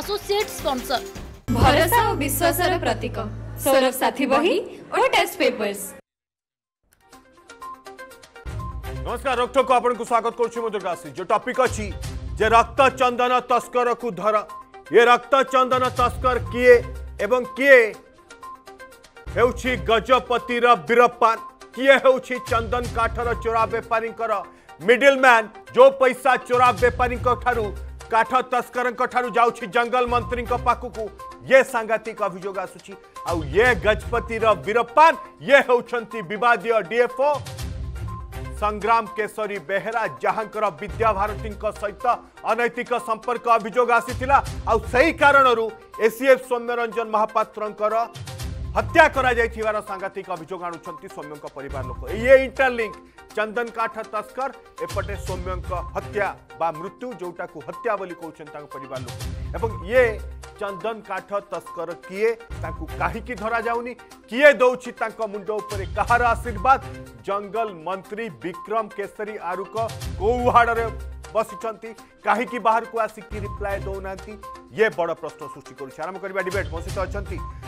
associate sponsor भरोसा और विश्वास प्रतीक सौरभ साथी बही और टेस्ट पेपर्स नमस्कार रक्त को आपन को स्वागत करछु मदरगासी जो टॉपिक अछि जे रक्त चंदन तस्कर को धरा ये रक्त चंदन तस्कर किए एवं किए हेउछि गजपति रा बिरप्पान किए हेउछि चंदन काठर चोरा व्यापारी कर मिडिल जो पैसा चोरा व्यापारी को थारू काठ तस्कर जंगल मंत्री पाख को ये सांघातिक अभोग ये गजपतिर वीरप्पा ये हूँ होवादीय डीएफओ संग्राम केशरी बेहरा जहां विद्या भारती सहित अनैतिक संपर्क अभोग आसी कारण एसीएफ सौम्यरंजन महापात्र हत्या कर सांघातिक अभोग आणुंट सौम्यों पर लोक ये इंटरलिंक चंदन काठ तस्कर एपटे सौम्यों हत्या बा मृत्यु जोटा को हत्या बोली कौन पर लोक एवं ये चंदन काठ तस्कर किए कहीं धरा जाऊनी किए दौर मुंड कशीर्वाद कहार आशीर्वाद जंगल मंत्री विक्रम केसरी आरुक कौ बस कहीं बाहर को आसिक रिप्लाय दौना ये बड़ प्रश्न सृष्टि कर डिबेट मो सहित अच्छा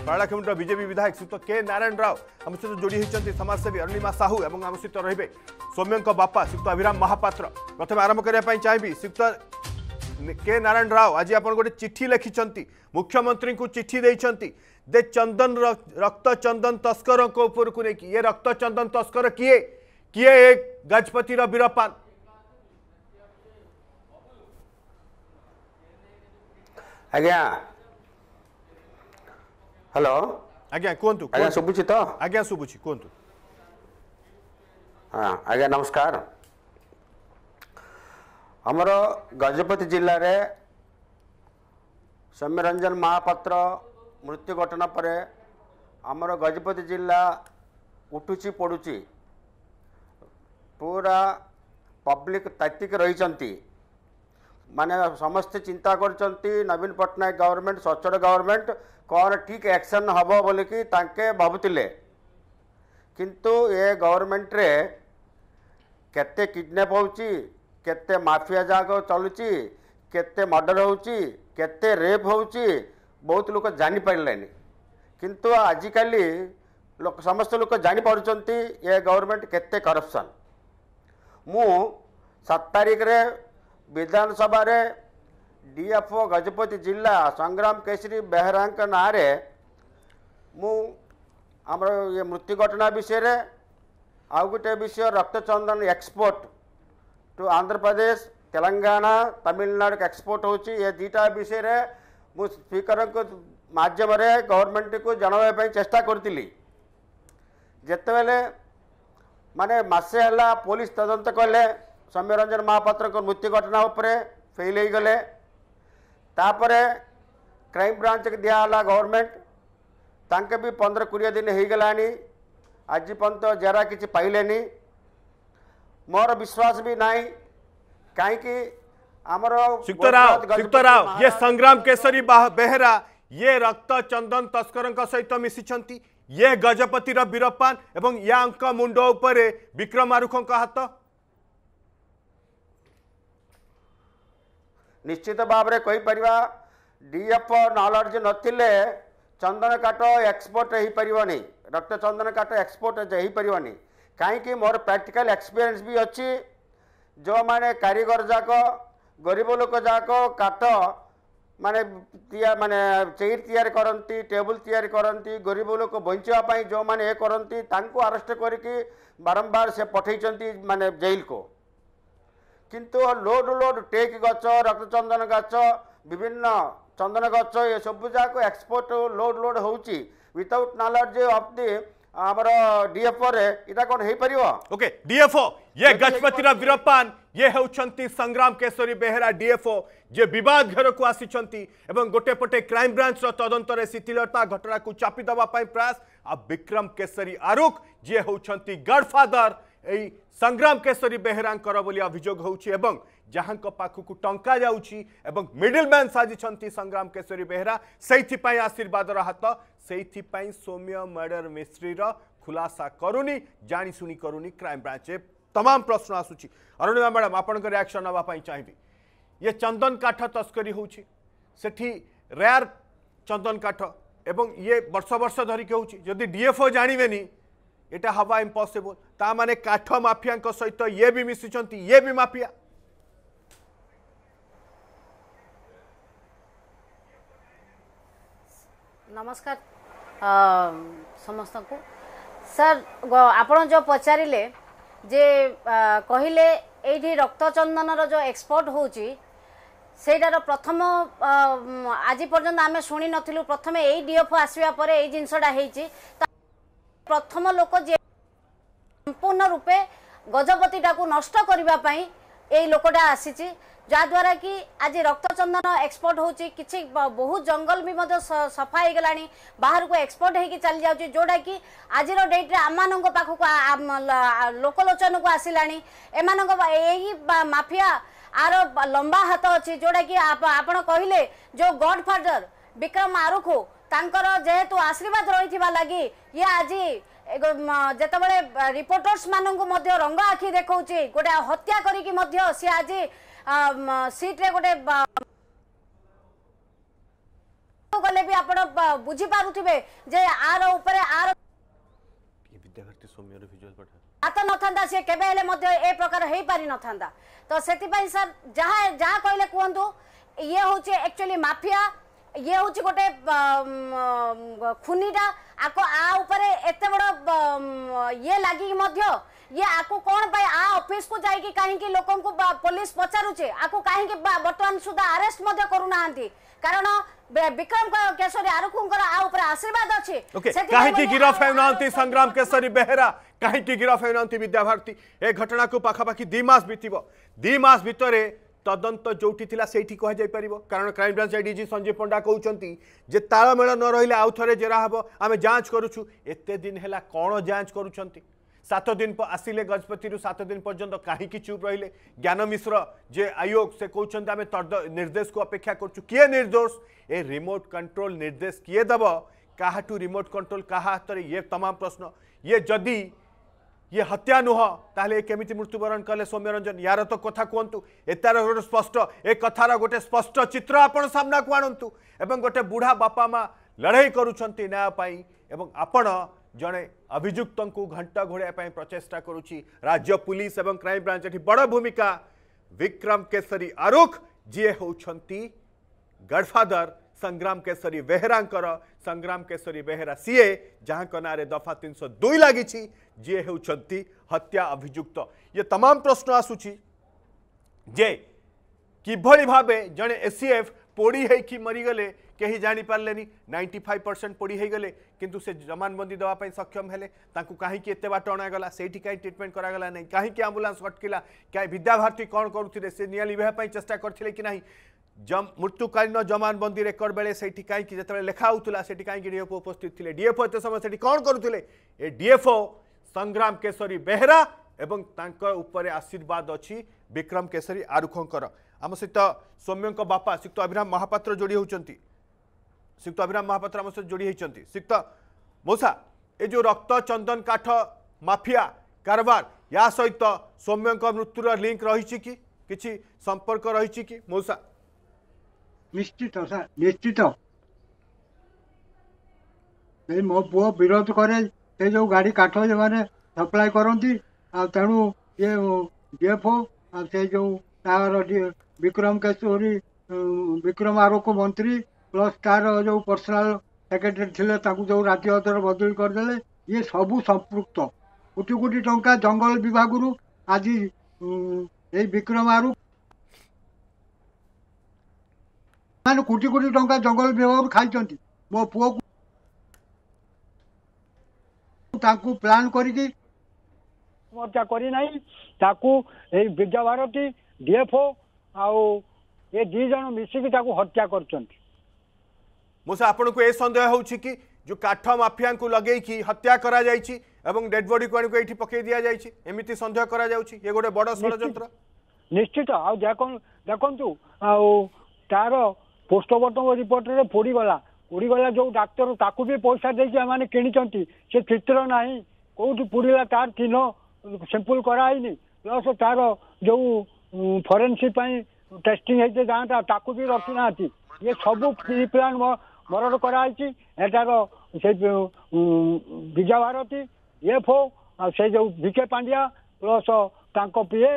कलाखेमुंड विजेपी विधायक श्री के नारायण राव आम सहित जोड़ी होती समाजसेवी अरणिमा साहू और आम सहित रे सौम्य बापा श्रीक्त अभिराम महापात्र प्रथम आरंभ करने चाहिए श्रीक्त के नारायण राव आज आप गोटे चिठी लिखिं मुख्यमंत्री को चिठी दे दे चंदन रक्त चंदन तस्करों ऊपर को लेकिन ये रक्त चंदन तस्कर किए किए एक गजपतिर वीरपान ଆଜ୍ଞା ହ୍ୟାଲୋ ଆଜ୍ଞା କୁହନ୍ତୁ ଆଜ୍ଞା ଶୁଭୁଛି ତ ଆଜ୍ଞା ଶୁଭୁଛି କୁହନ୍ତୁ ହଁ ଆଜ୍ଞା ନମସ୍କାର ଆମର ଗଜପତି ଜିଲ୍ଲାରେ ସୌମ୍ୟରଞ୍ଜନ ମହାପାତ୍ର ମୃତ୍ୟୁ ଘଟଣା ପରେ ଆମର ଗଜପତି ଜିଲ୍ଲା ଉଠୁଛି ପଡ଼ୁଛି ପୁରା ପବ୍ଲିକ୍ ତାତିକି ରହିଛନ୍ତି ମାନେ ସମସ୍ତେ ଚିନ୍ତା କରିଛନ୍ତି ନବୀନ ପଟ୍ଟନାୟକ ଗଭର୍ଣ୍ଣମେଣ୍ଟ ସଚ୍ଚୋଟ ଗଭର୍ଣ୍ଣମେଣ୍ଟ କ'ଣ ଠିକ୍ ଆକ୍ସନ୍ ହେବ ବୋଲିକି ତାଙ୍କେ ଭାବୁଥିଲେ କିନ୍ତୁ ଏ ଗଭର୍ଣ୍ଣମେଣ୍ଟରେ କେତେ କିଡ଼ନାପ୍ ହେଉଛି କେତେ ମାଫିଆ ଯାକ ଚଲୁଛି କେତେ ମର୍ଡ଼ର ହେଉଛି କେତେ ରେପ୍ ହେଉଛି ବହୁତ ଲୋକ ଜାଣିପାରିଲେନି କିନ୍ତୁ ଆଜିକାଲି ଲୋକ ସମସ୍ତ ଲୋକ ଜାଣିପାରୁଛନ୍ତି ଏ ଗଭର୍ଣ୍ଣମେଣ୍ଟ କେତେ କରପ୍ସନ୍ ମୁଁ ସାତ ତାରିଖରେ विधानसभा डीएफओ गजपति जिला संग्राम केशरी बेहरा ना मुझे ये मृत्यु घटना विषय आउ गोटे विषय रक्तचंदन export to Andhra Pradesh Telangana Tamil Nadu export हो दुटा विषय मुझ स्पीकर मध्यम गवर्नमेंट को जनवाई चेस्टा करी जिते बने पुलिस तदंत कले सम्यरंजन महापात्र मृत्यु घटना उपर फेल हो गले क्राइम ब्रांच दि है गवर्नमेंट तक भी पंद्रह कोड़े दिन हो गलानी आज पर्यत जरा कि पाइले मोर विश्वास भी ना कहीं ये संग्राम केसरी बेहरा ये रक्त चंदन तस्कर सहित मिशिंट ये गजपतिर वीरपान या मुंड आरुख हाथ ନିଶ୍ଚିତ ଭାବରେ କହିପାରିବା ଡିଏଫ୍ ନଲେଜ୍ ନଥିଲେ ଚନ୍ଦନ କାଠ ଏକ୍ସପୋର୍ଟ ହୋଇପାରିବନି ଡକ୍ଟର ଚନ୍ଦନ କାଠ ଏକ୍ସପୋର୍ଟ ହୋଇପାରିବନି କାହିଁକି ମୋର ପ୍ରାକ୍ଟିକାଲ ଏକ୍ସପିରିଏନ୍ସ ବି ଅଛି ଯେଉଁମାନେ କାରିଗର ଯାକ ଗରିବ ଲୋକ ଯାକ କାଠ ମାନେ ମାନେ ଚେୟାର ତିଆରି କରନ୍ତି ଟେବୁଲ ତିଆରି କରନ୍ତି ଗରିବ ଲୋକ ବଞ୍ଚିବା ପାଇଁ ଯେଉଁମାନେ ଏ କରନ୍ତି ତାଙ୍କୁ ଆରେଷ୍ଟ କରିକି ବାରମ୍ବାର ସେ ପଠାଇଛନ୍ତି ମାନେ ଜେଲକୁ किंतु लोड लोड टेक गच रक्तचंदन गच विभिन्न चंदन गच ये सब जाक एक्सपोर्ट लोड लोड होताउट नलेज अफ दि आमर डीएफओ रहा कौन हो पार ओके डीएफओ ये गजपतिर वीरपान ये होती संग्राम केशरी बेहरा डीएफओ जे बद घर को आसी एवं गोटे पटे क्राइम ब्रांच रदंतर शिथिलता घटना को चापी दवापाई प्रयास आ विक्रम केशरी आरुख जी हो गडफादर संग्राम केशरी बेहरा अभोग हो जहाँ पाखक टा जा मिडिल मैन साजिंट संग्राम केशोरी बेहरा से आशीर्वाद हाथ से सौम्य मर्डर मिस्त्री खुलासा करूनी जाशु करूनी क्राइम ब्रांच तमाम प्रश्न आसूँ अरुणिमा मैडम आप रियाक्शन नापी चाहिए ये चंदन काठ तस्करी होयार चंदन काठ ये बर्ष बर्ष धरिक होदी डीएफओ जानवे नहीं এটা হওয়া ইম্পসিবল তা মানে কাঠ মাফিয়া সহিত ইয়ে বি মিশিছেন ইয়ে বি মাফিয়া নমস্কার সমস্ত স্যার আপনার যে পচারে যে কহিলে এইটি রক্তচন্দনর যে এক্সপোর্ট হচ্ছে সেইটার প্রথম আজ পর্যন্ত আমি শুনি নথিলু প্রথমে এই ডিএফও আসবা পরে এই জিনিসটা হয়েছি প্রথম লোক যে সম্পূর্ণ রূপে গজপতিটাকে নষ্ট করা এই লোকটা আসিছি যাদ্বারা কি আজ রক্তচন্দন এক্সপোর্ট হচ্ছে কিছু বহু জঙ্গল বি সফা হয়ে গলা বাহারক এক্সপোর্ট হয়ে চাল যাচ্ছে যেটা কি আজির ডেট্রে আমার পাখক লোকলোচনকু আসলা এমান এই মাফিয়া আর লম্বা হাত অছি যেটা কি আপনার কহিলেন যে গডফাদর বিক্রম আরুখু ତାଙ୍କର ଯେହେତୁ ଆଶୀର୍ବାଦ ରହିଥିବା ଲାଗି ଇଏ ଆଜି ଯେତେବେଳେ ରିପୋର୍ଟର୍ସ ମାନଙ୍କୁ ମଧ୍ୟ ରଙ୍ଗ ଆଖି ଦେଖାଉଛି ଗୋଟେ ହତ୍ୟା କରିକି ମଧ୍ୟ ସିଏ ଆଜି ସିଟ୍ରେ ଗୋଟେ ଗଲେ ବି ଆପଣ ବୁଝିପାରୁଥିବେ ଯେ ଆର ଉପରେ ଆର ବିଦ୍ୟାଭାରତୀ ସୌମ୍ୟର ଭିଜୁଆଲ ପଠା ହାତ ନଥାନ୍ତା ସେ କେବେ ହେଲେ ମଧ୍ୟ ଏ ପ୍ରକାର ହେଇପାରିନଥାନ୍ତା ତ ସେଥିପାଇଁ ସାର୍ ଯାହା ଯାହା କହିଲେ କୁହନ୍ତୁ ଇଏ ହେଉଛି ଆକ୍ଚୁଆଲି ମାଫିଆ ଇଏ ହେଉଛି ଗୋଟେ ଖୁନିଟା ଆକୁ ଆ ଉପରେ ଏତେ ବଡ଼ ଇଏ ଲାଗିକି ମଧ୍ୟ ଇଏ ଆକୁ କ'ଣ ପାଇଁ ଆ ଅଫିସକୁ ଯାଇକି କାହିଁକି ଲୋକଙ୍କୁ ପୋଲିସ ପଚାରୁଛେ ଆକୁ କାହିଁକି ବର୍ତ୍ତମାନ ସୁଦ୍ଧା ଆରେଷ୍ଟ ମଧ୍ୟ କରୁନାହାନ୍ତି କାରଣ ବିକ୍ରମ କେଶରୀ ଆରୁଖୁଙ୍କର ଆ ଉପରେ ଆଶୀର୍ବାଦ ଅଛି କାହିଁକି ଗିରଫ ହେଉନାହାନ୍ତି ସଂଗ୍ରାମ କେଶରୀ ବେହେରା କାହିଁକି ଗିରଫ ହେଉନାହାନ୍ତି ବିଦ୍ୟାଭାରତୀ ଏ ଘଟଣାକୁ ପାଖାପାଖି ଦୁଇ ମାସ ବିତିବ ଦୁଇ ମାସ ଭିତରେ তদন্ত যেটি লা সেইটি কুহযাইপার কারণ crime branch IDG Sanjeev Panda কৌন যে তালমেল ন রহলে আউথরে জেরা হব আমি যাঞ্চ করুছু এতে দিন হেলা কোণ যাঞ্চ করুছেন সাত দিন আসলে গজপতি সাত দিন পর্যন্ত কী চুপ রহলে জ্ঞান মিশ্র যে আয়োগ সে কৌন আমি নির্দেশ কু অপেক্ষা করছু কি নির্দোষ এ রিমোট কন্ট্রোল নির্দেশ কি দেব কাহু রিমোট কন্ট্রোল কাহা হাতের ইয়ে তমাম প্রশ্ন ইয়ে যদি ये हत्या नुह ताहले केमी मृत्युवरण कले सौम्यरंजन यार तो कथा कहतु यार गोटे स्पष्ट ए कथार गोटे स्पष्ट चित्र आपना को आणतु एवं गोटे बुढ़ा बापा माँ लड़े करुंट न्यायपाई एवं आपण जड़े अभिजुक्त को घंट घोड़ाई प्रचेषा करुच्ची राज्य पुलिस और क्राइम ब्रांच एटी बड़ भूमिका विक्रम केसरी आरुख जी हो गडफादर संग्राम केशरी बेहरा संग्राम केशरी बेहेरा सीए जहाँ ना दफा तीन सौ दुई लगी हत्या अभिजुक्त ये तमाम प्रश्न आसूची जे किभली भाव जड़े एफ पोड़ी होकि मरीगले कहीं जापारे नाइंटी फाइव परसेंट पोड़ी होगले किंतु से जमानबंदी देवाई सक्षम है कहीं एत बाट अणागला से कहीं ट्रिटमेंट करागला कहीं आंबुलांस अटकिला क्या विद्याभारती कौन करुते से निआ चेस्टा करते कि नहीं जम मृत्युकालीन जमानबंदी रेकर्ड बेले कहीं जो लेखाऊला से कहीं डीएफओ उपस्थित थे डीएफओ ये समय से कौन करुले डीएफओ संग्राम केशरी बेहरा एवं तर आशीर्वाद अच्छी विक्रम केशरी आरुखर आम सहित सौम्यों बापा श्रीक्त अभिराम महापात्र जोड़ी होती सिक्त अभिराम महापात्र आम सहित जोड़ी होती सिक्त मूसा ये जो रक्त चंदन काठ मफिया कारबार या सहित सौम्यों मृत्युर लिंक रही कि संपर्क रही कि मूसा ନିଶ୍ଚିତ ସାର୍ ନିଶ୍ଚିତ ସେଇ ମୋ ପୁଅ ବିରୋଧ କରେ ସେ ଯେଉଁ ଗାଡ଼ି କାଠ ସେମାନେ ସପ୍ଲାଏ କରନ୍ତି ଆଉ ତେଣୁ ଇଏ ଡିଏଫଓ ଆଉ ସେ ଯେଉଁ ତାର ବିକ୍ରମ କେଶରୀ ବିକ୍ରମ ଆରକୁ ମନ୍ତ୍ରୀ ପ୍ଲସ୍ ତାର ଯେଉଁ ପର୍ସନାଲ୍ ସେକ୍ରେଟାରୀ ଥିଲେ ତାଙ୍କୁ ଯେଉଁ ରାଜ୍ୟ ଅଦର ବଦଳି କରିଦେଲେ ଇଏ ସବୁ ସମ୍ପୃକ୍ତ କୋଟି କୋଟି ଟଙ୍କା ଜଙ୍ଗଲ ବିଭାଗରୁ ଆଜି ଏଇ ବିକ୍ରମ ଆରୁ ସେମାନେ କୋଟି କୋଟି ଟଙ୍କା ଜଙ୍ଗଲ ବିଭାଗରୁ ଖାଇଛନ୍ତି ମୋ ପୁଅକୁ ତାଙ୍କୁ ପ୍ଲାନ୍ କରିକି ଆତ୍ମହତ୍ୟା କରିନାହିଁ ତାକୁ ଏଇ ବିଦ୍ୟାଭାରତୀ ଡିଏଫଓ ଆଉ ଏ ଦୁଇ ଜଣ ମିଶିକି ତାକୁ ହତ୍ୟା କରୁଛନ୍ତି ମୂଷା ଆପଣଙ୍କୁ ଏ ସନ୍ଦେହ ହେଉଛି କି ଯେଉଁ କାଠ ମାଫିଆଙ୍କୁ ଲଗେଇକି ହତ୍ୟା କରାଯାଇଛି ଏବଂ ଡେଡ୍ ବଡିକୁ ଆଣିକୁ ଏଇଠି ପକେଇ ଦିଆଯାଇଛି ଏମିତି ସନ୍ଦେହ କରାଯାଉଛି ଏ ଗୋଟେ ବଡ଼ ଷଡ଼ଯନ୍ତ୍ର ନିଶ୍ଚିତ ଆଉ ଦେଖନ୍ତୁ ଆଉ ତାର ପୋଷ୍ଟମର୍ଟମ ରିପୋର୍ଟରେ ପୋଡ଼ିଗଲା ପୋଡ଼ିଗଲା ଯେଉଁ ଡାକ୍ତର ତାକୁ ବି ପଇସା ଦେଇକି ଏମାନେ କିଣିଛନ୍ତି ସେ ଚିତ୍ର ନାହିଁ କୋଉଠି ପୋଡ଼ିଲା ତାର ଚିହ୍ନ ସିମ୍ପୁଲ କରାହେଇନି ପ୍ଲସ୍ ତାର ଯେଉଁ ଫରେନ୍ସିକ୍ ପାଇଁ ଟେଷ୍ଟିଂ ହେଇଛି ଯାଆନ୍ତା ତାକୁ ବି ରଖିନାହାନ୍ତି ଇଏ ସବୁ ପ୍ରି ପ୍ଲାନ୍ ମରଡ଼ କରାହେଇଛି ଏଟାର ସେ ବିଜା ଭାରତୀ ଏଫ୍ଓ ଆଉ ସେ ଯେଉଁ ଭିକେ ପାଣ୍ଡିଆ ପ୍ଲସ୍ ତାଙ୍କ ପିଏ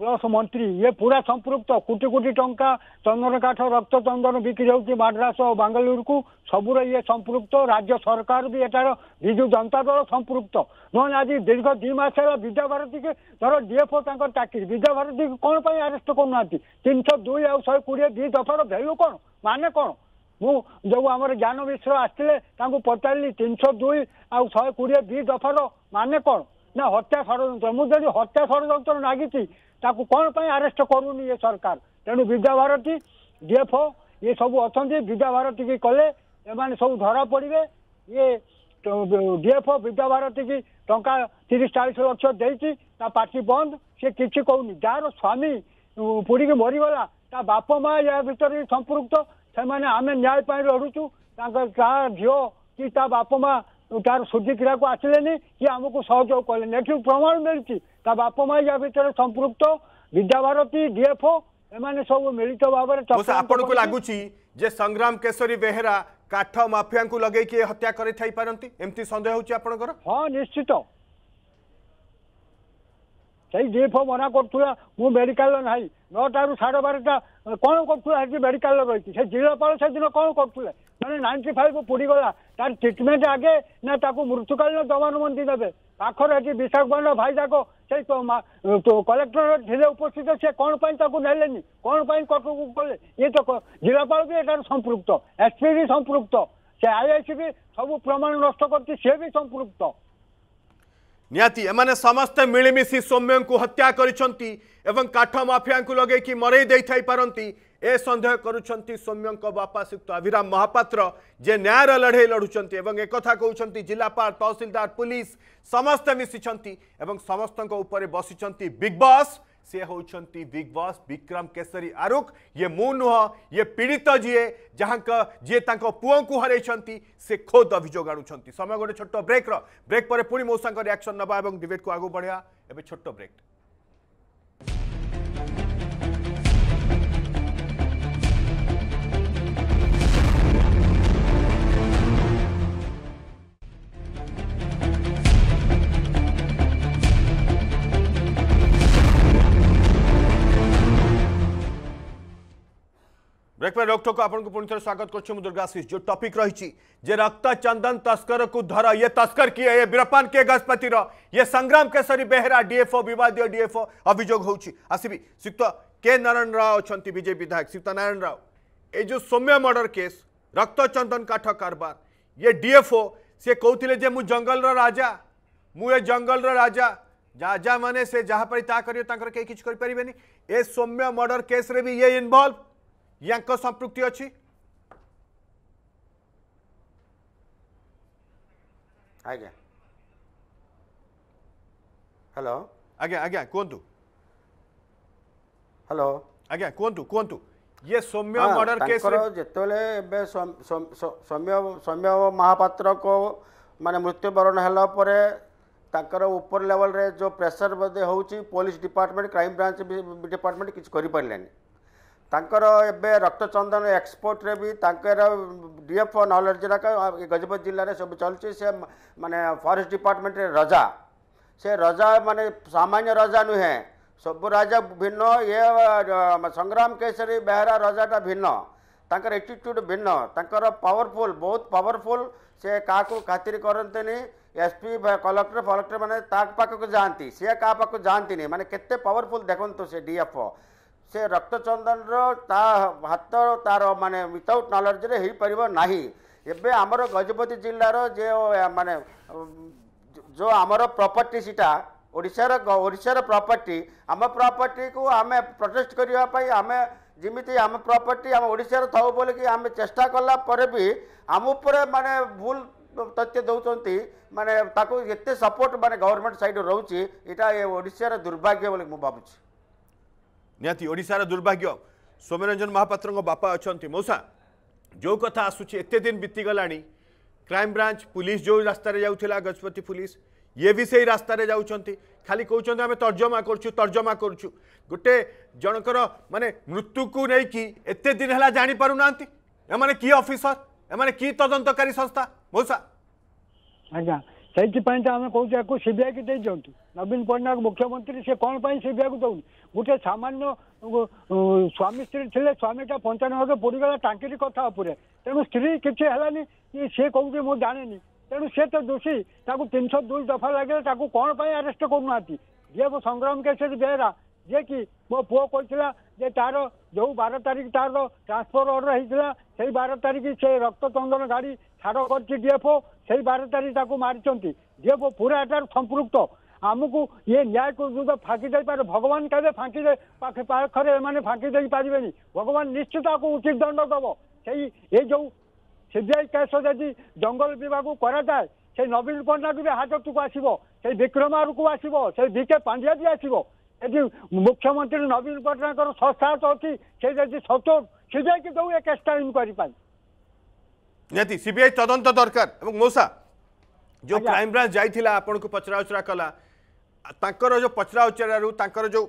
ପ୍ଲସ୍ ମନ୍ତ୍ରୀ ଇଏ ପୁରା ସମ୍ପୃକ୍ତ କୋଟି କୋଟି ଟଙ୍କା ଚନ୍ଦନ କାଠ ରକ୍ତ ଚନ୍ଦନ ବିକ୍ରି ହେଉଛି ମାଡ୍ରାସ ଓ ବାଙ୍ଗାଲୁରୁକୁ ସବୁର ଇଏ ସମ୍ପୃକ୍ତ ରାଜ୍ୟ ସରକାର ବି ଏଠାର ବିଜୁ ଜନତା ଦଳ ସମ୍ପୃକ୍ତ ନହେଲେ ଆଜି ଦୀର୍ଘ ଦୁଇ ମାସ ହେଲା ବିଦ୍ୟାଭାରତୀକି ଧର ଡିଏଫ୍ଓ ତାଙ୍କର ଚାକିରି ବିଦ୍ୟାଭାରତୀକୁ କ'ଣ ପାଇଁ ଆରେଷ୍ଟ କରୁନାହାନ୍ତି ତିନିଶହ ଦୁଇ ଆଉ ଶହେ କୋଡ଼ିଏ ଦୁଇ ଦଫାର ଭ୍ୟାଲ୍ୟୁ କ'ଣ ମାନେ କ'ଣ ମୁଁ ଯୋଉ ଆମର ଜ୍ଞାନ ମିଶ୍ର ଆସିଥିଲେ ତାଙ୍କୁ ପଚାରିଲି ତିନିଶହ ଦୁଇ ଆଉ ଶହେ କୋଡ଼ିଏ ଦୁଇ ଦଫାର ମାନେ କ'ଣ ନା ହତ୍ୟା ଷଡ଼ଯନ୍ତ୍ର ମୁଁ ଯଦି ହତ୍ୟା ଷଡ଼ଯନ୍ତ୍ର ଲାଗିଛି ତାକୁ କ'ଣ ପାଇଁ ଆରେଷ୍ଟ କରୁନି ଏ ସରକାର ତେଣୁ ବିଦ୍ୟାଭାରତୀ ଡିଏଫଓ ଇଏ ସବୁ ଅଛନ୍ତି ବିଦ୍ୟାଭାରତୀକି କଲେ ଏମାନେ ସବୁ ଧରା ପଡ଼ିବେ ଇଏ ଡିଏଫଓ ବିଦ୍ୟାଭାରତୀକି ଟଙ୍କା ତିରିଶ ଚାଳିଶ ଲକ୍ଷ ଦେଇଛି ତା ପାର୍ଟି ବନ୍ଦ ସେ କିଛି କହୁନି ଯାହାର ସ୍ୱାମୀ ପୋଡ଼ିକି ମରିଗଲା ତା ବାପ ମା ୟା ଭିତରେ ସମ୍ପୃକ୍ତ ସେମାନେ ଆମେ ନ୍ୟାୟ ପାଇଁ ଲଢ଼ୁଛୁ ତାଙ୍କ ତା ଝିଅ କି ତା ବାପ ମା ତାର ସୂର୍ଯ୍ୟ କ୍ରୀଡ଼ାକୁ ଆସିଲେନି ସିଏ ଆମକୁ ସହଯୋଗ କଲେନି ଏଠି ପ୍ରମାଣ ମିଳିଛି ତା ବାପା ମା ୟା ଭିତରେ ସମ୍ପୃକ୍ତ ବିଦ୍ୟାଭାରତୀ ଡିଏଫଓ ଏମାନେ ସବୁ ମିଳିତ ଭାବରେ ଆପଣଙ୍କୁ ଲାଗୁଛି ଯେ ସଂଗ୍ରାମ କେଶରୀ ବେହେରା କାଠ ମାଫିଆଙ୍କୁ ଲଗେଇକି ହତ୍ୟା କରିଥାଇ ପାରନ୍ତି ଏମିତି ସନ୍ଦେହ ହେଉଛି ଆପଣଙ୍କର ହଁ ନିଶ୍ଚିତ ସେଇ ଡିଏଫଓ ମନା କରୁଥିଲା ମୁଁ ମେଡିକାଲରେ ନାହିଁ ନଅଟାରୁ ସାଢ଼େ ବାରଟା କ'ଣ କରୁଥିଲା ସେଠି ମେଡିକାଲରେ ରହିଛି ସେ ଜିଲ୍ଲାପାଳ ସେଦିନ କ'ଣ କରୁଥିଲେ ଜଣେ ନାଇଣ୍ଟି ଫାଇଭ୍ ପୋଡ଼ିଗଲା ତାର ଟ୍ରିଟମେଣ୍ଟ ଆଗେ ନା ତାକୁ ମୃତ୍ୟୁକାଳୀନ ଦମାନବନ୍ଦୀ ଦେବେ ପାଖରେ ଏଠି ବିଶାଖାପାଟଣା ଭାଇ ଯାକ ସେଇ କଲେକ୍ଟର ଥିଲେ ଉପସ୍ଥିତ ସେ କ'ଣ ପାଇଁ ତାକୁ ନେଲେନି କ'ଣ ପାଇଁ କଟକକୁ କଲେ ଇଏ ତ ଜିଲ୍ଲାପାଳ ବି ଏଠାରେ ସମ୍ପୃକ୍ତ ଏସ୍ପି ବି ସମ୍ପୃକ୍ତ ସେ ଆଇଆଇସି ବି ସବୁ ପ୍ରମାଣ ନଷ୍ଟ କରିଛି ସେ ବି ସମ୍ପୃକ୍ତ ନିହାତି ଏମାନେ ସମସ୍ତେ ମିଳିମିଶି ସୌମ୍ୟଙ୍କୁ ହତ୍ୟା କରିଛନ୍ତି ଏବଂ କାଠ ମାଫିଆଙ୍କୁ ଲଗେଇକି ମରେଇ ଦେଇଥାଇପାରନ୍ତି ए सन्देह कर सौम्य बापा सुक्त अभिराम महापात्र जे न्याय लड़े लड़ुंव एक कौन जिलापाल तहसिलदार पुलिस समस्ते समस्त एवं समस्त बसी बिग बस सी हूँ बिग बस विक्रम केसरी आरुख ये मु नुह ये पीड़ित जीए जहाँ जी पुव को हर से खोद अभोग आणुंट गोटे छोट ब्रेक्र ब्रेक पर पुणी मऊसा रियाक्शन ना और डिबेट को आगे बढ़ाया एवं छोट ब्रेक ब्रेक पर रोकटोक आपको पुणि स्वागत करशीष जो टॉपिक रही रक्त चंदन तस्कर को धर ये तस्कर किए ये बीरपान के गजपतिर ये संग्राम केसरी बेहरा डीएफओ बदय डीएफओ अभोग होसबि सुक्त के नारायण राव अच्छा विजेपी विधायक सुक्त नारायण राव ये जो सौम्य मर्डर केस रक्त काठ कारबार ये डीएफओ सी कहते जे मुझ जंगल राजा मुझे जंगल राजा जा मैंने से सौम्य मर्डर केस्रे ये इनवल्व ୟାଙ୍କ ସମ୍ପୃକ୍ତି ଅଛି ଆଜ୍ଞା ହ୍ୟାଲୋ ଆଜ୍ଞା ଆଜ୍ଞା କୁହନ୍ତୁ ହ୍ୟାଲୋ ଆଜ୍ଞା କୁହନ୍ତୁ କୁହନ୍ତୁ ଇଏ ସୌମ୍ୟ ମର୍ଡର କେସ୍ର ଯେତେବେଳେ ଏବେ ସୌମ୍ୟ ସୌମ୍ୟ ମହାପାତ୍ରଙ୍କ ମାନେ ମୃତ୍ୟୁବରଣ ହେଲା ପରେ ତାଙ୍କର ଉପର ଲେଭଲରେ ଯେଉଁ ପ୍ରେସର ବୋଧେ ହେଉଛି police department crime branch department କିଛି କରିପାରିଲାନି तर ए रक्तचंदन एक्सपोर्ट रे भी डीएफओ नलेज गजपत जिले में सब चलते से मानने फरेस्ट डिपार्टमेंट रजा से रजा मानने सामान्य रजा नुहे सब राजा भिन्न ये संग्राम केसरी बेहरा रजाटा भिन्न तर एटीट्यूड भिन्न तर पावरफुल बहुत पावरफुल से क्या खातिर करते एसपी कलेक्टर फलेक्टर मैंने पाखक जाती सी का जाती मानते केवरफुल से डीएफ डीएफओ ସେ ରକ୍ତଚନ୍ଦନର ତା ହାତ ତାର ମାନେ ୱିଥାଉଟ୍ ନଲେଜରେ ହେଇପାରିବ ନାହିଁ ଏବେ ଆମର ଗଜପତି ଜିଲ୍ଲାର ଯେ ମାନେ ଯେଉଁ ଆମର ପ୍ରପର୍ଟି ସେଇଟା ଓଡ଼ିଶାର ଓଡ଼ିଶାର ପ୍ରପର୍ଟି ଆମ ପ୍ରପର୍ଟିକୁ ଆମେ ପ୍ରୋଟେଷ୍ଟ କରିବା ପାଇଁ ଆମେ ଯେମିତି ଆମ ପ୍ରପର୍ଟି ଆମ ଓଡ଼ିଶାରେ ଥାଉ ବୋଲିକି ଆମେ ଚେଷ୍ଟା କଲା ପରେ ବି ଆମ ଉପରେ ମାନେ ଭୁଲ ତଥ୍ୟ ଦେଉଛନ୍ତି ମାନେ ତାକୁ ଏତେ ସପୋର୍ଟ ମାନେ ଗଭର୍ଣ୍ଣମେଣ୍ଟ ସାଇଡ଼୍ରୁ ରହୁଛି ଏଇଟା ଓଡ଼ିଶାର ଦୁର୍ଭାଗ୍ୟ ବୋଲି ମୁଁ ଭାବୁଛି निशार दुर्भाग्य सौम्यरंजन महापात्र बापा अच्छा मौसा जो कथा आसूँ एत दिन बीतीगला क्राइम ब्रांच पुलिस जो रास्त जाऊला गजपति पुलिस ये भी से रास्त खाली कौन आम तर्जमा करजमा तर्जमा जनकर मानने मृत्यु को लेकिन एत दिन है जापर ना किए अफिसर एम किए तदंतकारी संस्था मौसा अच्छा ସେଇଥିପାଇଁ ତ ଆମେ କହୁଛୁ ୟାକୁ ସିବିଆଇକି ଦେଇ ଦିଅନ୍ତୁ ନବୀନ ପଟ୍ଟନାୟକ ମୁଖ୍ୟମନ୍ତ୍ରୀ ସେ କ'ଣ ପାଇଁ ସିବିଆଇକୁ ଦେଉନି ଗୋଟେ ସାମାନ୍ୟ ସ୍ୱାମୀ ସ୍ତ୍ରୀ ଥିଲେ ସ୍ୱାମୀଟା ପଞ୍ଚାନବେ ପୋଡ଼ିଗଲା ଟାଙ୍କିରି କଥା ଉପରେ ତେଣୁ ସ୍ତ୍ରୀ କିଛି ହେଲାନି କି ସେ କହୁଛି ମୁଁ ଜାଣିନି ତେଣୁ ସେ ତ ଦୋଷୀ ତାକୁ ତିନିଶହ ଦୁଇ ଦଫା ଲାଗିଲା ତାକୁ କ'ଣ ପାଇଁ ଆରେଷ୍ଟ କରୁନାହାନ୍ତି ଯିଏ ସଂଗ୍ରାମ କେଶରୀ ବେହେରା ଯିଏକି ମୋ ପୁଅ କହିଥିଲା ଯେ ତାର ଯେଉଁ ବାର ତାରିଖ ତାର ଟ୍ରାନ୍ସଫର ଅର୍ଡର ହେଇଥିଲା ସେଇ ବାର ତାରିଖ ସେ ରକ୍ତ ଚନ୍ଦନ ଗାଡ଼ି ଛାଡ଼ କରିଛି ଡିଏଫଓ ସେଇ ବାର ତାରିଖ ତାକୁ ମାରିଛନ୍ତି ଡିଏଫଓ ପୁରା ଏଟାରୁ ସମ୍ପୃକ୍ତ ଆମକୁ ଇଏ ନ୍ୟାୟକୁ ଫାଙ୍କି ଦେଇପାରେ ଭଗବାନ କେବେ ଫାଙ୍କି ପାଖରେ ଏମାନେ ଫାଙ୍କି ଦେଇପାରିବେନି ଭଗବାନ ନିଶ୍ଚିତ ଆକୁ ଉଚିତ ଦଣ୍ଡ ଦେବ ସେଇ ଏ ଯୋଉ ସିବିଆଇ କେସ୍ ଯଦି ଜଙ୍ଗଲ ବିଭାଗ କରାଯାଏ সেই নবীন পট্টনাক বি হাজতকু আসব সেই বিক্রমারকু আসব সেই বিকে পাণ্ডিয়া বি আসব এটি মুখ্যমন্ত্রী নবীন পট্টনাকর সস্তাহত অছি সে যদি সত্য সিবিআইকে দেউ এ কেসটা ইনকোয়ারি পাই ନିହାତି ସିବିଆଇ ତଦନ୍ତ ଦରକାର ଏବଂ ମଉସା ଯେଉଁ କ୍ରାଇମବ୍ରାଞ୍ଚ ଯାଇଥିଲା ଆପଣଙ୍କୁ ପଚରାଉଚରା କଲା ତାଙ୍କର ଯେଉଁ ପଚରାଉଚରାରୁ ତାଙ୍କର ଯେଉଁ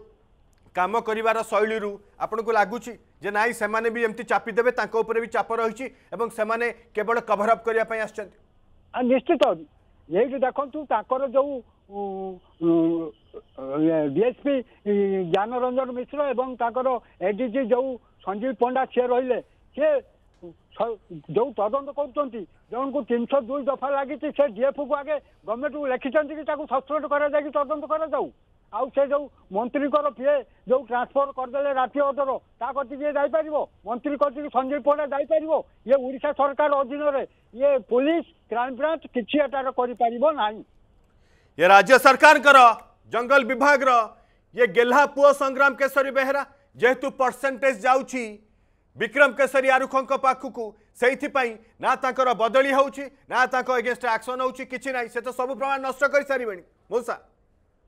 କାମ କରିବାର ଶୈଳୀରୁ ଆପଣଙ୍କୁ ଲାଗୁଛି ଯେ ନାଇଁ ସେମାନେ ବି ଏମିତି ଚାପିଦେବେ ତାଙ୍କ ଉପରେ ବି ଚାପ ରହିଛି ଏବଂ ସେମାନେ କେବଳ କଭର ଅପ୍ କରିବା ପାଇଁ ଆସିଛନ୍ତି ନିଶ୍ଚିତ ଏଇଠି ଦେଖନ୍ତୁ ତାଙ୍କର ଯେଉଁ ଡିଏସ୍ପି ଜ୍ଞାନରଞ୍ଜନ ମିଶ୍ର ଏବଂ ତାଙ୍କର ଏଡିଜି ଯେଉଁ ସଞ୍ଜୀବ ପଣ୍ଡା ସିଏ ରହିଲେ ସିଏ ଯୋଉ ତଦନ୍ତ କରୁଛନ୍ତି ଜଣଙ୍କୁ ତିନିଶହ ଦୁଇ ଦଫା ଲାଗିଛି ସେ ଡିଏଫ୍କୁ ଆଗେ ଗଭର୍ଣ୍ଣମେଣ୍ଟକୁ ଲେଖିଛନ୍ତି କି ତାକୁ ସସ୍ପେଣ୍ଡ କରାଯାଇକି ତଦନ୍ତ କରାଯାଉ ଆଉ ସେ ଯୋଉ ମନ୍ତ୍ରୀଙ୍କର ପିଏ ଯୋଉ ଟ୍ରାନ୍ସଫର କରିଦେଲେ ରାତି ଅର୍ଡର ତା କତିକି ଇଏ ଯାଇପାରିବ ମନ୍ତ୍ରୀ କତିକି ସଞ୍ଜୀବ ପଣ୍ଡା ଯାଇପାରିବ ଇଏ ଓଡ଼ିଶା ସରକାର ଅଧୀନରେ ଇଏ ପୋଲିସ କ୍ରାଇମବ୍ରାଞ୍ଚ କିଛି ଏଟାର କରିପାରିବ ନାହିଁ ये राज्य सरकार जंगल विभाग ये गेल्हा पुओ संग्राम केशरी बेहरा जेहेतु परसेंटेज जाऊँगी ବିକ୍ରମ କେଶରୀ ଆରୁଖଙ୍କ ପାଖକୁ ସେଇଥିପାଇଁ ନା ତାଙ୍କର ବଦଳି ହେଉଛି ନା ତାଙ୍କ ଏଗେନଷ୍ଟ ଆକ୍ସନ୍ ହେଉଛି କିଛି ନାହିଁ ସେ ତ ସବୁ ପ୍ରମାଣ ନଷ୍ଟ କରିସାରିବେଣି ମୂଷା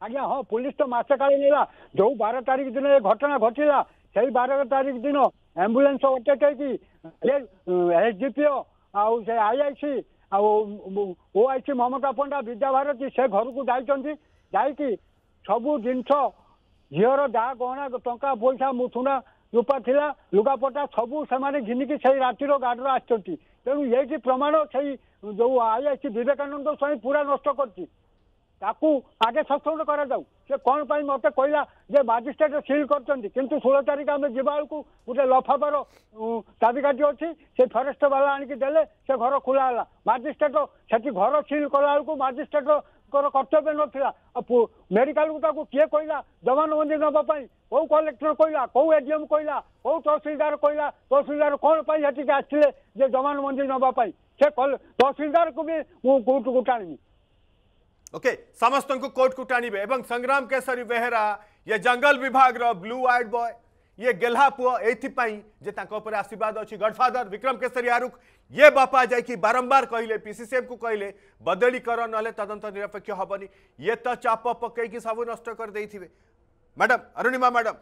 ଆଜ୍ଞା ହଁ ପୋଲିସ ତ ମାସେ କାଳେ ନେଲା ଯୋଉ ବାର ତାରିଖ ଦିନ ଏ ଘଟଣା ଘଟିଲା ସେଇ ବାର ତାରିଖ ଦିନ ଆମ୍ବୁଲାନ୍ସ ଅଟେକ୍ ହେଇକି ଏସ୍ଡିପିଓ ଆଉ ସେ ଆଇଆଇସି ଆଉ ଓଆଇସି ମମତା ପଣ୍ଡା ବିଦ୍ୟାଭାରତୀ ସେ ଘରକୁ ଯାଇଛନ୍ତି ଯାଇକି ସବୁ ଜିନିଷ ଝିଅର ଯାହା ଗହଣା ଟଙ୍କା ପଇସା ମୁଥୁନା রূপা ଥିଲା ଲୁଗାପଟା ସବୁ ସେମାନେ ଘିନିକି ସେଇ ରାତିର ଗାଡ଼ିରେ ଆସିଛନ୍ତି ତେଣୁ ଏଇଠି ପ୍ରମାଣ ସେଇ ଯୋଉ ସି ବିବେକାନନ୍ଦ ସ୍ୱାଇଁ ପୁରା ନଷ୍ଟ କରିଛି ତାକୁ ଆଗେ ସଂଶୋଧନ କରାଯାଉ ସେ କ'ଣ ପାଇଁ ମୋତେ କହିଲା ଯେ ମାଜିଷ୍ଟ୍ରେଟ ସିଲ୍ କରିଛନ୍ତି କିନ୍ତୁ ଷୋହଳ ତାରିଖ ଆମେ ଯିବା ବେଳକୁ ଗୋଟେ ଲଫାପାର ଚାବିକାଠି ଅଛି ସେ ଫରେଷ୍ଟ ବାଲା ଆଣିକି ଦେଲେ ସେ ଘର ଖୋଲା ହେଲା ମାଜିଷ୍ଟ୍ରେଟ ସେଠି ଘର ସିଲ୍ କଲା ବେଳକୁ কর করতে পেনা থিলা মেরী কালুতা কো কি কইলা জমান মন্দির না পা পাই বহ কলেক্টর কইলা কউ এডিএম কইলা বহ तहसीलदार কইলা तहसीलदार কোন পাই হটি যে আছলে যে জমান মন্দির না পা পাই সে तहसीलदार कुमी কোট কুটানি ওকে সামষ্টন কো কোট কুটানিবে এবং সংগ্রাম কেশরী বেহরা ই জঙ্গাল বিভাগ র ব্লু হোয়াইট বয় ये गेल्हा पुओ ये आशीर्वाद अच्छी गडफादर विक्रम केसरी आरुख ये बापा जा बारंबार कहले पीसीसीएम को कहले बदली कर ना तदंत निरपेक्ष हेनी ये तो चाप पक सब नष्ट करदे मैडम अरुणिमा मैडम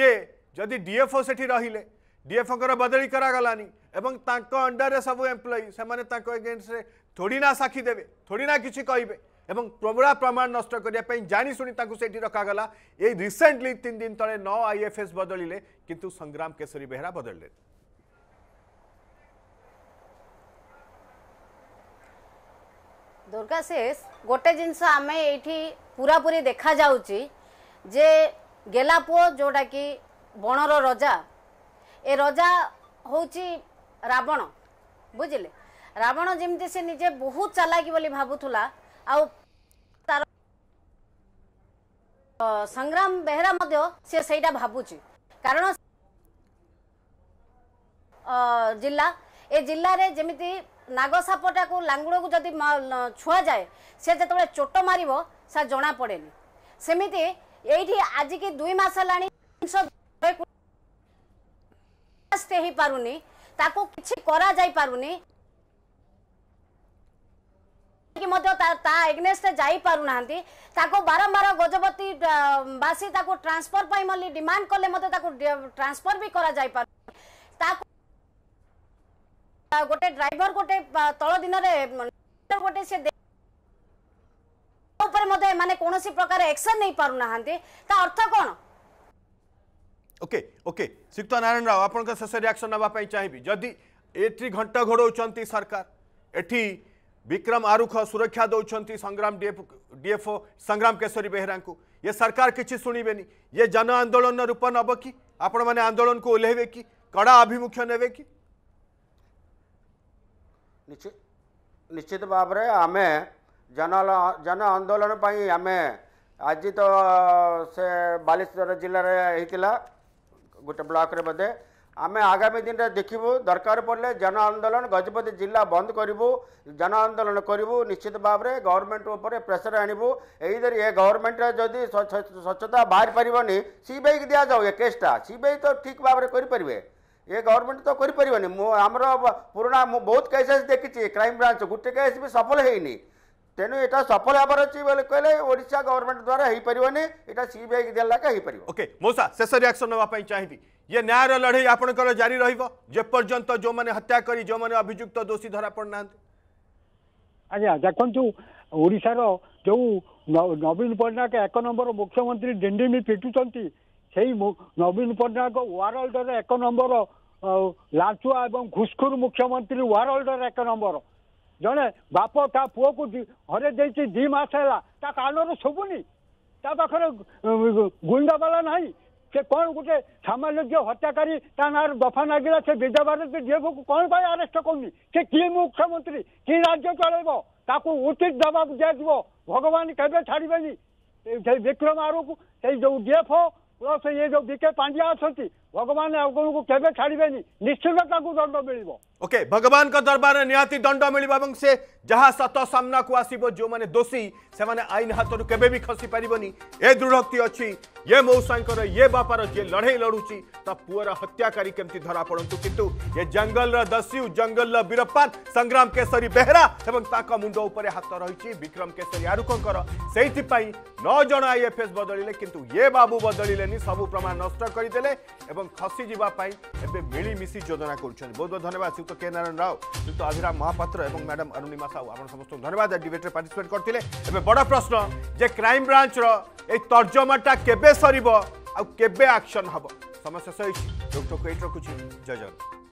ये जदि डीएफओ से रे डीएफओ बदली करागलानी एवं अंडर सब एम्प्लयी से एगेन्स्ट थोड़ी ना साक्षी देवे थोड़ी ना कि कहे এবং প্রবরা প্রমাণ নষ্ট করা জাশুনি তাকে সেটি রখাগলা এই রিসেটলি তিন দিন তে ন আইএফএস বদলিলে কিন্তু সংগ্রাম কেশরী বেহরা বদলিলে দুর্গা শেষ গোটে জিনিস আমি এইটি পুরাপুরি দেখা যাচ্ছি যে গেলা পুয় যেটা কি বণর রজা এ রজা হচ্ছে রাবণ বুঝলে রাবণ যেমি সে নিজে বহু চালাকি বলে ভাবুলা ଆଉ ତାର ସଂଗ୍ରାମ ବେହେରା ମଧ୍ୟ ସେ ସେଇଟା ଭାବୁଛି କାରଣ ଜିଲ୍ଲା ଏ ଜିଲ୍ଲାରେ ଯେମିତି ନାଗସାପଟାକୁ ଲାଙ୍ଗୁଳକୁ ଯଦି ଛୁଆଯାଏ ସେ ଯେତେବେଳେ ଚୋଟ ମାରିବ ସେ ଜଣାପଡ଼େନି ସେମିତି ଏଇଠି ଆଜିକି ଦୁଇ ମାସ ହେଲାଣି ହେଇପାରୁନି ତାକୁ କିଛି କରାଯାଇପାରୁନି कि एग्नेस्ट जापार ना बारंबार गजपतिवासी ट्रांसफर पर डिमाड कले ट्रांसफर भी कर गोटे ड्राइवर गोटे तल दिन गोटे से माने कौन प्रकार एक्शन नहीं पार ना ता अर्थ कौन ओके ओके श्रीक्त नारायण राव आप शेष रियाक्शन नाप चाहिए जदि एटी घंटा घोड़ सरकार एटी विक्रम आरुख सुरक्षा दौरान संग्राम डीएफओ संग्राम केशरी बेहरा को ये सरकार किसी शुणे ये जन आंदोलन रूप नब कि आपण मैंने आंदोलन को ओह्लैबे कि कड़ा आभिमुख्य ने कि निश्चित भाव में आम जन जन आंदोलन आम आज तो से बालेश्वर जिले होता गोटे ब्लक्रे बोधे आम आगामी दिन में देखू दरकार पड़े जन आंदोलन गजपति जिला बंद करूँ जन आंदोलन करूँ निश्चित भाव में गवर्नमेंट उपर प्रेसर आणबू यही ये गवर्नमेंट जदि स्वच्छता बाहर पारनि सीबीआई को दि जाऊ एक केसटा आई तो ठीक भाव में करें ये गवर्नमेंट तो करें आमर पुराणा मु बहुत केसेस देखी क्राइम ब्रांच गोटे केस भी सफल होनी तेणु यहाँ सफल हबार अच्छी कहे ओडा गवर्नमेंट द्वारा हो पारे यहाँ आई दिलाका हो पार ओके मोसा शेष रियाक्शन नाप चाहिए ये न्याय लड़े आपणकर जारी रेपर्यंत जो मैंने हत्या कर जो मैंने अभियुक्त दोषी धरा पड़ना आज्ञा देखु ओडार जो नवीन पट्टनायक एक नंबर मुख्यमंत्री डेंडेमी पिटुंट से नवीन पट्टनायक वारल्डर एक नंबर लाचुआ और घुसखुर मुख्यमंत्री वारल्डर एक नंबर जड़े बाप ता पुओ को हरे दे दुई कानून है कानूर ता पाखे गुंडा बाला नहीं ସେ କ'ଣ ଗୋଟେ ସାମାନ୍ୟ ଯିଏ ହତ୍ୟାକାରୀ ତା ନାଁରେ ଦଫା ନାଗିଲା ସେ ବିଦ୍ୟାଭାରତୀ ଝିଅକୁ କ'ଣ ପାଇଁ ଆରେଷ୍ଟ କରୁନି ସେ କିଏ ମୁଖ୍ୟମନ୍ତ୍ରୀ କି ରାଜ୍ୟ ଚଳେଇବ ତାକୁ ଉଚିତ ଜବାବ ଦିଆଯିବ ଭଗବାନ କେବେ ଛାଡ଼ିବେନି ସେଇ ବିକ୍ରମ ଆରକୁ ସେଇ ଯୋଉ ଡିଏଫ୍ଓ ପ୍ଲସ୍ ଇଏ ଯୋଉ ବିକେ ପାଣ୍ଡିଆ ଅଛନ୍ତି ଭଗବାନ ଆପଣଙ୍କୁ କେବେ ଛାଡ଼ିବେନି ନିଶ୍ଚିତ ତାଙ୍କୁ ଦଣ୍ଡ ମିଳିବ ओके भगवान दरबार में निहाती दंड मिल से जहाँ सत सामना को आसो जो मैंने दोषी से आईन हाथ रू के भी खसी पार नहीं ये दृढ़ोक्ति अच्छी ये मऊसाई ये बापार जी लड़े लड़ुची तो पुअर हत्याकारी केमती धरा पड़ू कितु ये जंगल दस्यु जंगल वीरप्पा संग्राम केशरी बेहरा और मुंड हाथ रही विक्रम केशरी आरुखर से नौज आईएफएस बदलें कितु ये बाबू बदल सब प्रमाण नष्टे खसी जावाई एवं मिलमिशी योजना करोद धन्यवाद যুক্ত কে নারায়ণ রাও যুক্ত অভিরাম মহাপাত্র এবং ম্যাডাম অরুণিমা সাউ আপনার সমস্ত ধন্যবাদ ডিবেটে পার্টিসিপেট করলে এবে বড় প্রশ্ন যে ক্রাইম ব্রাঞ্চর এই তর্জমাটা কেবে সরব আবে আকশন হব সময় শেষ হয়েছি ডক্টর কোয়েট রাখুছি জয় জগন্নাথ